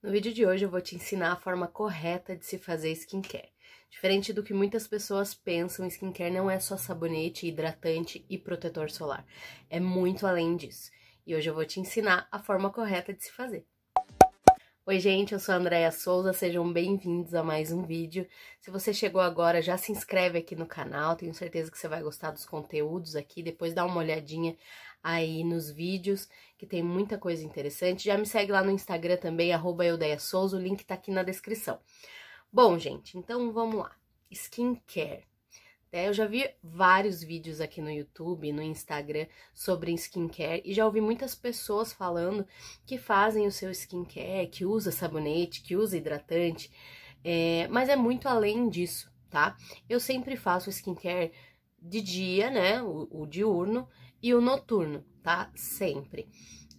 No vídeo de hoje eu vou te ensinar a forma correta de se fazer skincare. Diferente do que muitas pessoas pensam, skincare não é só sabonete, hidratante e protetor solar. É muito além disso. E hoje eu vou te ensinar a forma correta de se fazer. Oi gente, eu sou a Andrea Souza, sejam bem-vindos a mais um vídeo. Se você chegou agora, já se inscreve aqui no canal, tenho certeza que você vai gostar dos conteúdos aqui, depois dá uma olhadinha aí nos vídeos, que tem muita coisa interessante. Já me segue lá no Instagram também, arroba Souza, o link tá aqui na descrição. Bom, gente, então vamos lá. Skincare. É, eu já vi vários vídeos aqui no YouTube, no Instagram, sobre skincare e já ouvi muitas pessoas falando que fazem o seu skincare, que usa sabonete, que usa hidratante, é, mas é muito além disso, tá? Eu sempre faço skincare de dia, né, o, o diurno, e o noturno, tá? Sempre.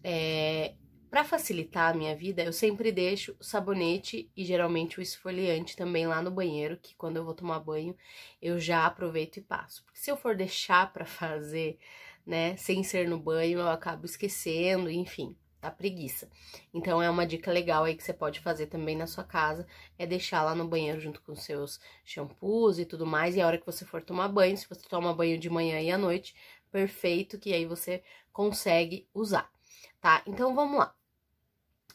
É, para facilitar a minha vida, eu sempre deixo o sabonete e geralmente o esfoliante também lá no banheiro, que quando eu vou tomar banho, eu já aproveito e passo. Porque se eu for deixar para fazer, né, sem ser no banho, eu acabo esquecendo, enfim, tá preguiça. Então é uma dica legal aí que você pode fazer também na sua casa, é deixar lá no banheiro junto com seus shampoos e tudo mais, e a hora que você for tomar banho, se você toma banho de manhã e à noite, perfeito, que aí você consegue usar, tá? Então, vamos lá.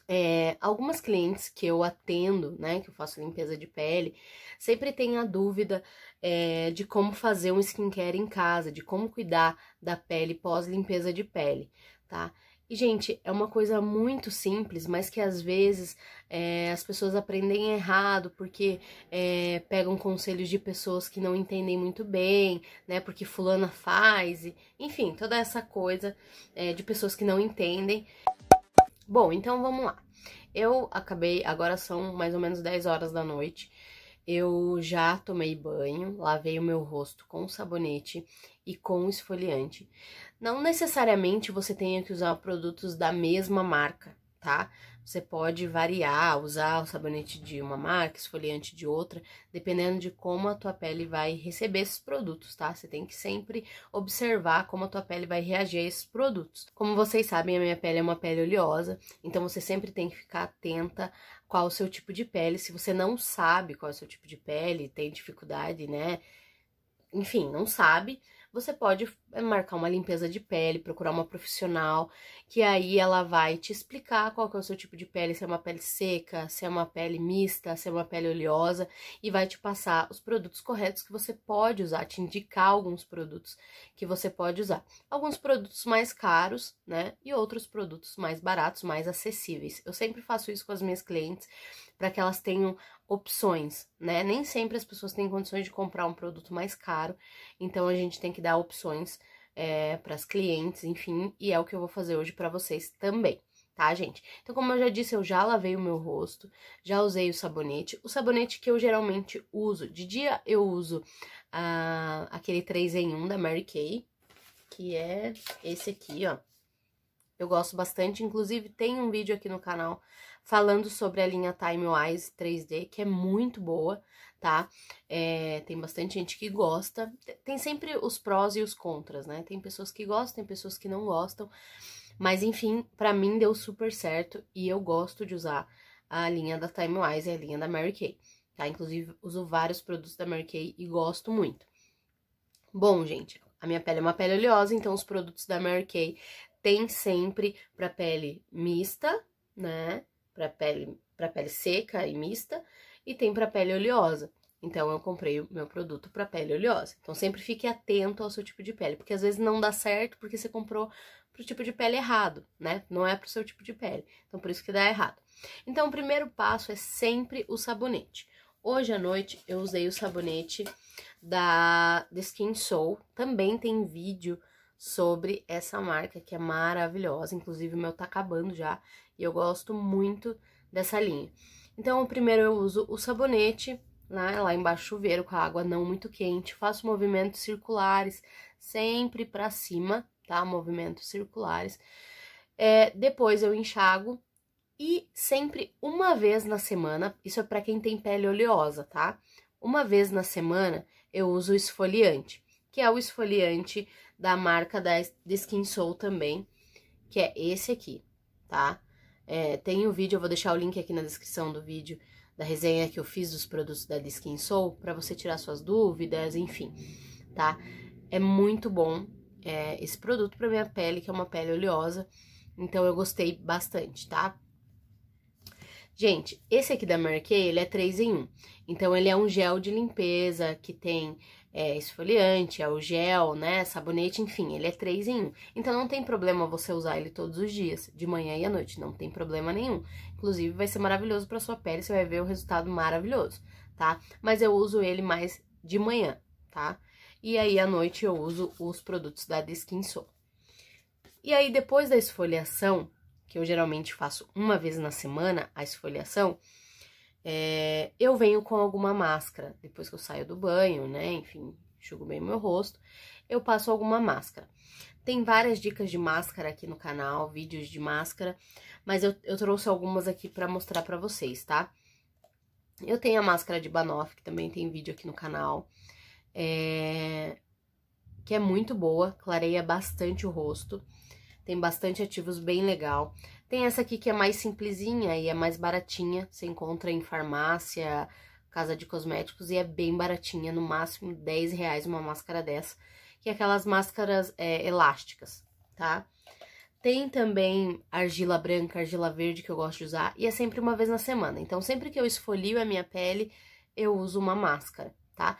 É, algumas clientes que eu atendo, né, que eu faço limpeza de pele, sempre tem a dúvida é, de como fazer um skincare em casa, de como cuidar da pele pós limpeza de pele, tá? E, gente, é uma coisa muito simples, mas que às vezes é, as pessoas aprendem errado, porque é, pegam conselhos de pessoas que não entendem muito bem, né? Porque fulana faz, e, enfim, toda essa coisa é, de pessoas que não entendem. Bom, então vamos lá. Eu acabei, agora são mais ou menos 10 horas da noite. Eu já tomei banho, lavei o meu rosto com sabonete e com esfoliante. Não necessariamente você tenha que usar produtos da mesma marca, tá? Você pode variar, usar o sabonete de uma marca, esfoliante de outra, dependendo de como a tua pele vai receber esses produtos, tá? Você tem que sempre observar como a tua pele vai reagir a esses produtos. Como vocês sabem, a minha pele é uma pele oleosa, então você sempre tem que ficar atenta qual o seu tipo de pele. Se você não sabe qual é o seu tipo de pele, tem dificuldade, né? Enfim, não sabe, você pode eh, marcar uma limpeza de pele, procurar uma profissional, que aí ela vai te explicar qual que é o seu tipo de pele, se é uma pele seca, se é uma pele mista, se é uma pele oleosa, e vai te passar os produtos corretos que você pode usar, te indicar alguns produtos que você pode usar. Alguns produtos mais caros, né, e outros produtos mais baratos, mais acessíveis. Eu sempre faço isso com as minhas clientes, para que elas tenham opções, né? Nem sempre as pessoas têm condições de comprar um produto mais caro, então a gente tem que dar opções é, para as clientes, enfim, e é o que eu vou fazer hoje para vocês também tá, gente? Então, como eu já disse, eu já lavei o meu rosto, já usei o sabonete. O sabonete que eu geralmente uso, de dia eu uso ah, aquele 3 em 1 da Mary Kay, que é esse aqui, ó. Eu gosto bastante, inclusive tem um vídeo aqui no canal falando sobre a linha Timewise 3D, que é muito boa, tá? É, tem bastante gente que gosta, tem sempre os prós e os contras, né? Tem pessoas que gostam, tem pessoas que não gostam, mas enfim, para mim deu super certo e eu gosto de usar a linha da Timewise e a linha da Mary Kay, tá? Inclusive, uso vários produtos da Mary Kay e gosto muito. Bom, gente, a minha pele é uma pele oleosa, então os produtos da Mary Kay tem sempre para pele mista, né? para pele, para pele seca e mista, e tem para pele oleosa. Então, eu comprei o meu produto para pele oleosa. Então, sempre fique atento ao seu tipo de pele, porque às vezes não dá certo porque você comprou pro tipo de pele errado, né? Não é pro seu tipo de pele. Então, por isso que dá errado. Então, o primeiro passo é sempre o sabonete. Hoje à noite eu usei o sabonete da The Skin Soul. Também tem vídeo sobre essa marca que é maravilhosa. Inclusive, o meu tá acabando já. E eu gosto muito dessa linha. Então, primeiro eu uso o sabonete, né, lá embaixo do chuveiro, com a água não muito quente. Faço movimentos circulares, sempre para cima, tá? Movimentos circulares. É, depois eu enxago e sempre uma vez na semana, isso é para quem tem pele oleosa, tá? Uma vez na semana eu uso o esfoliante, que é o esfoliante da marca da Skin Soul também, que é esse aqui, tá? É, tem um vídeo, eu vou deixar o link aqui na descrição do vídeo, da resenha que eu fiz dos produtos da The Skin Soul, para você tirar suas dúvidas, enfim, tá? É muito bom é, esse produto para minha pele, que é uma pele oleosa, então eu gostei bastante, tá? Gente, esse aqui da Mary ele é 3 em 1. Então, ele é um gel de limpeza que tem é, esfoliante, é o gel, né, sabonete, enfim, ele é 3 em 1. Então, não tem problema você usar ele todos os dias, de manhã e à noite, não tem problema nenhum. Inclusive, vai ser maravilhoso pra sua pele, você vai ver o resultado maravilhoso, tá? Mas eu uso ele mais de manhã, tá? E aí, à noite, eu uso os produtos da The Skin Soul. E aí, depois da esfoliação, que eu geralmente faço uma vez na semana, a esfoliação, é, eu venho com alguma máscara. Depois que eu saio do banho, né? Enfim, enxugo bem meu rosto, eu passo alguma máscara. Tem várias dicas de máscara aqui no canal, vídeos de máscara, mas eu, eu trouxe algumas aqui para mostrar para vocês, tá? Eu tenho a máscara de Banoff, que também tem vídeo aqui no canal, é... que é muito boa, clareia bastante o rosto. Tem bastante ativos bem legal. Tem essa aqui que é mais simplesinha e é mais baratinha. Você encontra em farmácia, casa de cosméticos e é bem baratinha. No máximo 10 reais uma máscara dessa. Que é aquelas máscaras é, elásticas, tá? Tem também argila branca, argila verde que eu gosto de usar. E é sempre uma vez na semana. Então, sempre que eu esfolio a minha pele, eu uso uma máscara, tá?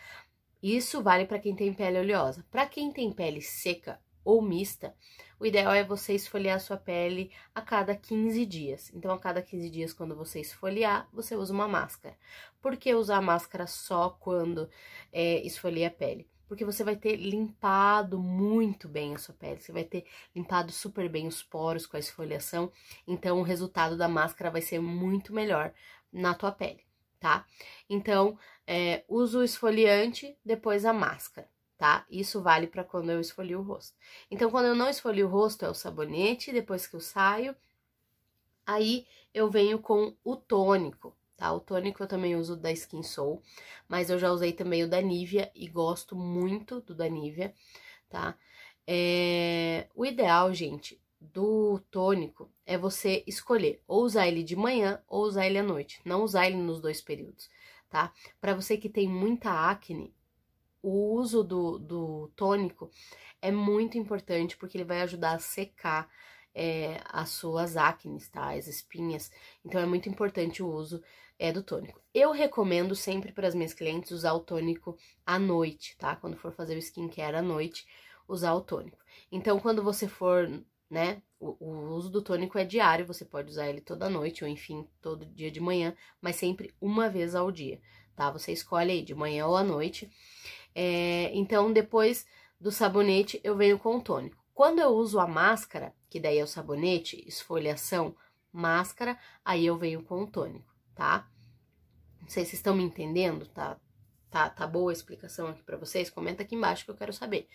Isso vale para quem tem pele oleosa. Para quem tem pele seca ou mista, o ideal é você esfoliar a sua pele a cada 15 dias. Então, a cada 15 dias, quando você esfoliar, você usa uma máscara. Por que usar máscara só quando é, esfolia a pele? porque você vai ter limpado muito bem a sua pele, você vai ter limpado super bem os poros com a esfoliação, então o resultado da máscara vai ser muito melhor na tua pele, tá? Então, é, usa o esfoliante, depois a máscara tá? Isso vale para quando eu esfolio o rosto. Então, quando eu não esfolio o rosto, é o sabonete, depois que eu saio, aí eu venho com o tônico, tá? O tônico eu também uso da Skin Soul, mas eu já usei também o da Nivea e gosto muito do da Nivea, tá? É... O ideal, gente, do tônico é você escolher ou usar ele de manhã ou usar ele à noite, não usar ele nos dois períodos, tá? Para você que tem muita acne, o uso do, do tônico é muito importante porque ele vai ajudar a secar é, as suas acnes, tá? As espinhas. Então é muito importante o uso é, do tônico. Eu recomendo sempre para as minhas clientes usar o tônico à noite, tá? Quando for fazer o skincare à noite, usar o tônico. Então, quando você for, né? O, o uso do tônico é diário, você pode usar ele toda noite, ou enfim, todo dia de manhã, mas sempre uma vez ao dia, tá? Você escolhe aí de manhã ou à noite. É, então, depois do sabonete, eu venho com o tônico. Quando eu uso a máscara, que daí é o sabonete, esfoliação, máscara, aí eu venho com o tônico, tá? Não sei se vocês estão me entendendo, tá? Tá, tá boa a explicação aqui para vocês? Comenta aqui embaixo que eu quero saber.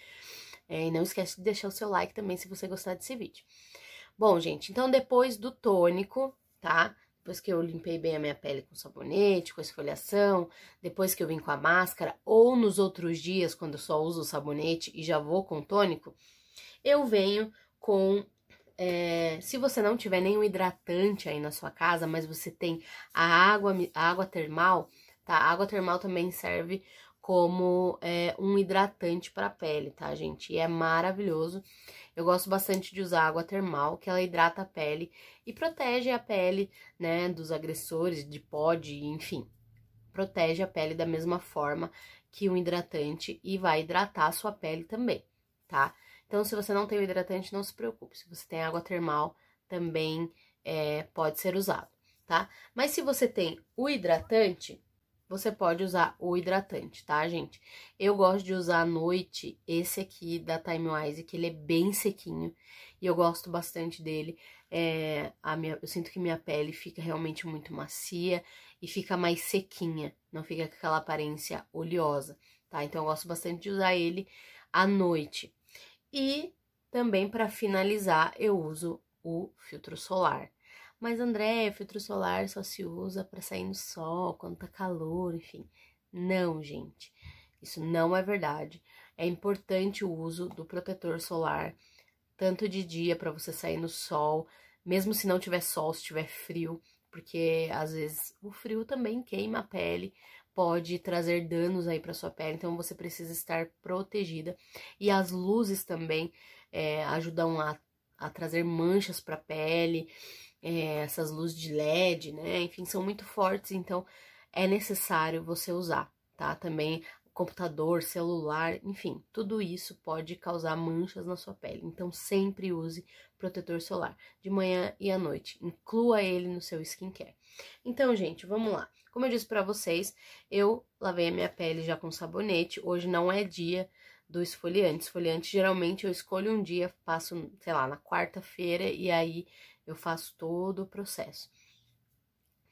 É, e não esquece de deixar o seu like também se você gostar desse vídeo. Bom, gente, então depois do tônico, tá? depois que eu limpei bem a minha pele com sabonete, com esfoliação, depois que eu vim com a máscara, ou nos outros dias, quando eu só uso o sabonete e já vou com tônico, eu venho com. É, se você não tiver nenhum hidratante aí na sua casa, mas você tem a água, a água termal, tá? A água termal também serve como é, um hidratante para a pele, tá, gente? E é maravilhoso. Eu gosto bastante de usar água termal, que ela hidrata a pele e protege a pele, né, dos agressores, de pó, de, enfim. Protege a pele da mesma forma que um hidratante e vai hidratar a sua pele também, tá? Então, se você não tem o hidratante, não se preocupe. Se você tem água termal, também é, pode ser usado, tá? Mas se você tem o hidratante, você pode usar o hidratante, tá, gente? Eu gosto de usar à noite esse aqui da Time Wise, que ele é bem sequinho e eu gosto bastante dele. É, a minha, eu sinto que minha pele fica realmente muito macia e fica mais sequinha, não fica com aquela aparência oleosa, tá? Então eu gosto bastante de usar ele à noite. E também para finalizar, eu uso o filtro solar. Mas André, é filtro solar só se usa para sair no sol quando tá calor, enfim. Não, gente. Isso não é verdade. É importante o uso do protetor solar, tanto de dia para você sair no sol, mesmo se não tiver sol, se tiver frio, porque às vezes o frio também queima a pele, pode trazer danos aí para sua pele, então você precisa estar protegida. E as luzes também é, ajudam a, a trazer manchas para a pele, é, essas luzes de LED, né? Enfim, são muito fortes, então é necessário você usar, tá? Também computador, celular, enfim, tudo isso pode causar manchas na sua pele. Então sempre use protetor solar de manhã e à noite. Inclua ele no seu skincare. Então, gente, vamos lá. Como eu disse para vocês, eu lavei a minha pele já com sabonete. Hoje não é dia do esfoliante. Esfoliante geralmente eu escolho um dia, passo, sei lá, na quarta-feira e aí eu faço todo o processo.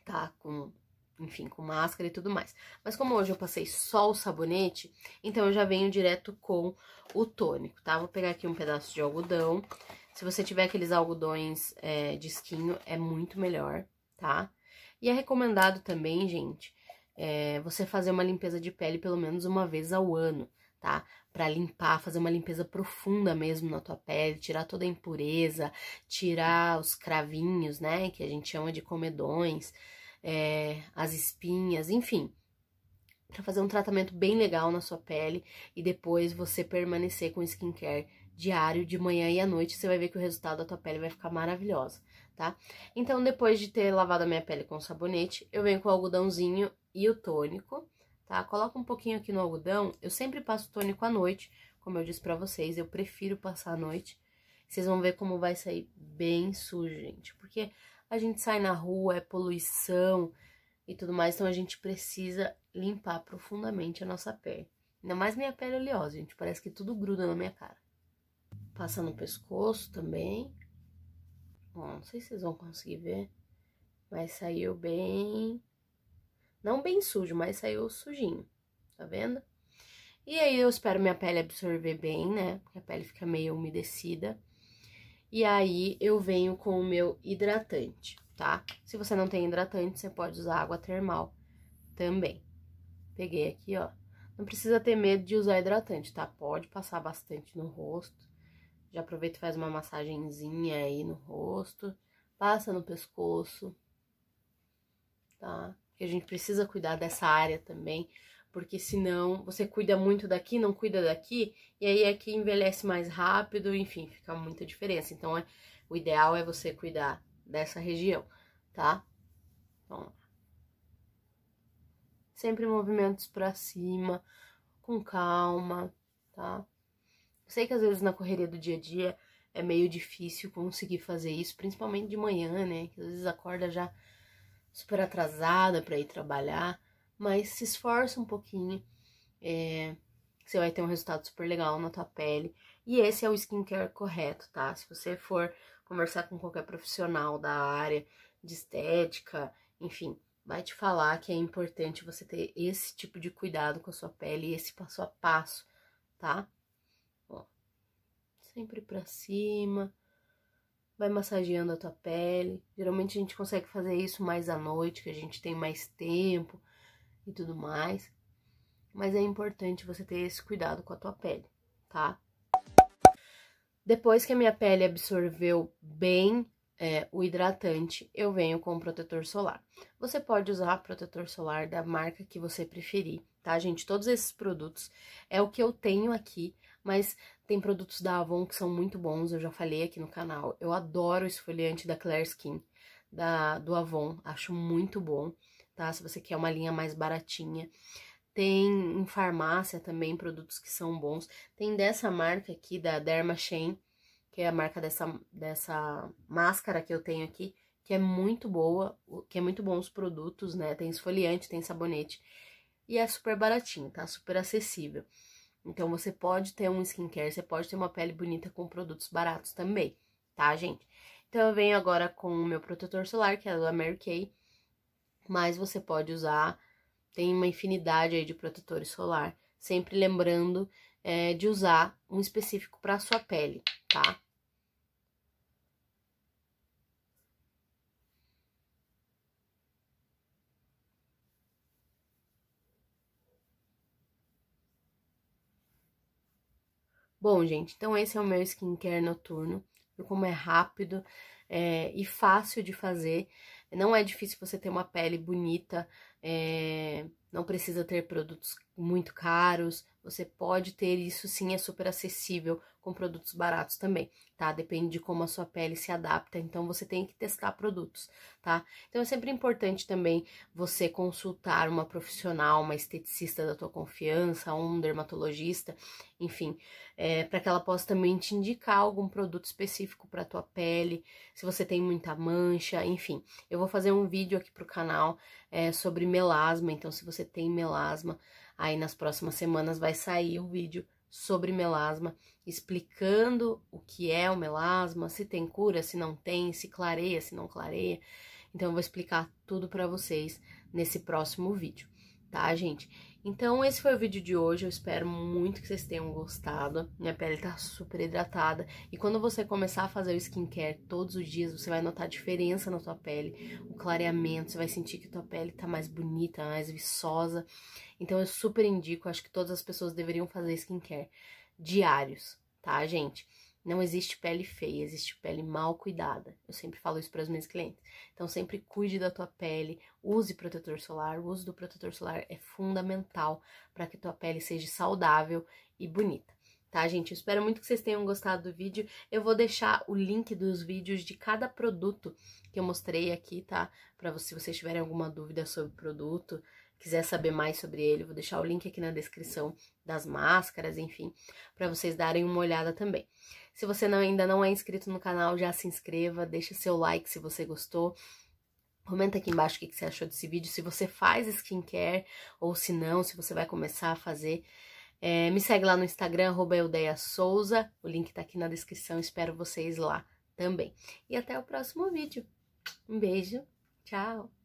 Tá com, enfim, com máscara e tudo mais. Mas como hoje eu passei só o sabonete, então eu já venho direto com o tônico, tá? Vou pegar aqui um pedaço de algodão. Se você tiver aqueles algodões é, esquinho é muito melhor, tá? E é recomendado também, gente, é, você fazer uma limpeza de pele pelo menos uma vez ao ano tá? Para limpar, fazer uma limpeza profunda mesmo na tua pele, tirar toda a impureza, tirar os cravinhos, né? Que a gente chama de comedões, é, as espinhas, enfim. Para fazer um tratamento bem legal na sua pele e depois você permanecer com skincare diário, de manhã e à noite, você vai ver que o resultado da tua pele vai ficar maravilhosa, tá? Então, depois de ter lavado a minha pele com sabonete, eu venho com o algodãozinho e o tônico tá? Coloca um pouquinho aqui no algodão. Eu sempre passo tônico à noite, como eu disse pra vocês, eu prefiro passar à noite. Vocês vão ver como vai sair bem sujo, gente. Porque a gente sai na rua, é poluição e tudo mais, então a gente precisa limpar profundamente a nossa pele. Ainda mais minha pele oleosa, gente, parece que tudo gruda na minha cara. Passa no pescoço também. Bom, não sei se vocês vão conseguir ver, mas saiu bem não bem sujo, mas saiu sujinho, tá vendo? E aí eu espero minha pele absorver bem, né? Porque a pele fica meio umedecida. E aí eu venho com o meu hidratante, tá? Se você não tem hidratante, você pode usar água termal também. Peguei aqui, ó. Não precisa ter medo de usar hidratante, tá? Pode passar bastante no rosto. Já aproveita e faz uma massagenzinha aí no rosto. Passa no pescoço, tá? que a gente precisa cuidar dessa área também, porque senão você cuida muito daqui, não cuida daqui, e aí aqui é envelhece mais rápido, enfim, fica muita diferença. Então, é, o ideal é você cuidar dessa região, tá? Então, Sempre movimentos para cima, com calma, tá? Sei que às vezes na correria do dia a dia é meio difícil conseguir fazer isso, principalmente de manhã, né? Que às vezes acorda já super atrasada para ir trabalhar, mas se esforça um pouquinho, é, você vai ter um resultado super legal na tua pele. E esse é o skincare correto, tá? Se você for conversar com qualquer profissional da área de estética, enfim, vai te falar que é importante você ter esse tipo de cuidado com a sua pele, esse passo a passo, tá? Ó, sempre para cima vai massageando a tua pele. Geralmente a gente consegue fazer isso mais à noite, que a gente tem mais tempo e tudo mais. Mas é importante você ter esse cuidado com a tua pele, tá? Depois que a minha pele absorveu bem é, o hidratante, eu venho com o protetor solar. Você pode usar protetor solar da marca que você preferir, tá, gente? Todos esses produtos é o que eu tenho aqui mas tem produtos da Avon que são muito bons, eu já falei aqui no canal. Eu adoro o esfoliante da Claire Skin, da, do Avon, acho muito bom, tá? Se você quer uma linha mais baratinha. Tem em farmácia também produtos que são bons. Tem dessa marca aqui, da Derma que é a marca dessa, dessa máscara que eu tenho aqui, que é muito boa, que é muito bom os produtos, né? Tem esfoliante, tem sabonete. E é super baratinho, tá? Super acessível. Então você pode ter um skincare, você pode ter uma pele bonita com produtos baratos também, tá, gente? Então eu venho agora com o meu protetor solar, que é do Mary Kay, mas você pode usar, tem uma infinidade aí de protetores solar, sempre lembrando é, de usar um específico para sua pele, tá? Bom, gente, então esse é o meu skincare noturno, como é rápido é, e fácil de fazer. Não é difícil você ter uma pele bonita, é, não precisa ter produtos muito caros, você pode ter isso sim, é super acessível com produtos baratos também, tá? Depende de como a sua pele se adapta, então você tem que testar produtos, tá? Então é sempre importante também você consultar uma profissional, uma esteticista da tua confiança, um dermatologista, enfim, é, para que ela possa também te indicar algum produto específico para tua pele, se você tem muita mancha, enfim. Eu vou fazer um vídeo aqui pro canal é, sobre melasma, então se você tem melasma, Aí nas próximas semanas vai sair um vídeo sobre melasma, explicando o que é o melasma, se tem cura, se não tem, se clareia, se não clareia. Então eu vou explicar tudo para vocês nesse próximo vídeo tá, gente? Então, esse foi o vídeo de hoje. Eu espero muito que vocês tenham gostado. Minha pele tá super hidratada. E quando você começar a fazer o skincare todos os dias, você vai notar a diferença na sua pele, o clareamento. Você vai sentir que tua pele tá mais bonita, mais viçosa. Então, eu super indico. Acho que todas as pessoas deveriam fazer skincare diários, tá, gente? Não existe pele feia, existe pele mal cuidada. Eu sempre falo isso para os meus clientes. Então sempre cuide da tua pele, use protetor solar. O uso do protetor solar é fundamental para que tua pele seja saudável e bonita. Tá, gente? Eu espero muito que vocês tenham gostado do vídeo. Eu vou deixar o link dos vídeos de cada produto que eu mostrei aqui, tá? Para você, se vocês tiverem alguma dúvida sobre o produto, quiser saber mais sobre ele, vou deixar o link aqui na descrição das máscaras, enfim, para vocês darem uma olhada também. Se você não, ainda não é inscrito no canal, já se inscreva, deixa seu like se você gostou. Comenta aqui embaixo o que você achou desse vídeo, se você faz skincare ou se não, se você vai começar a fazer. É, me segue lá no Instagram, Eudeia Souza, o link tá aqui na descrição, espero vocês lá também. E até o próximo vídeo. Um beijo, tchau!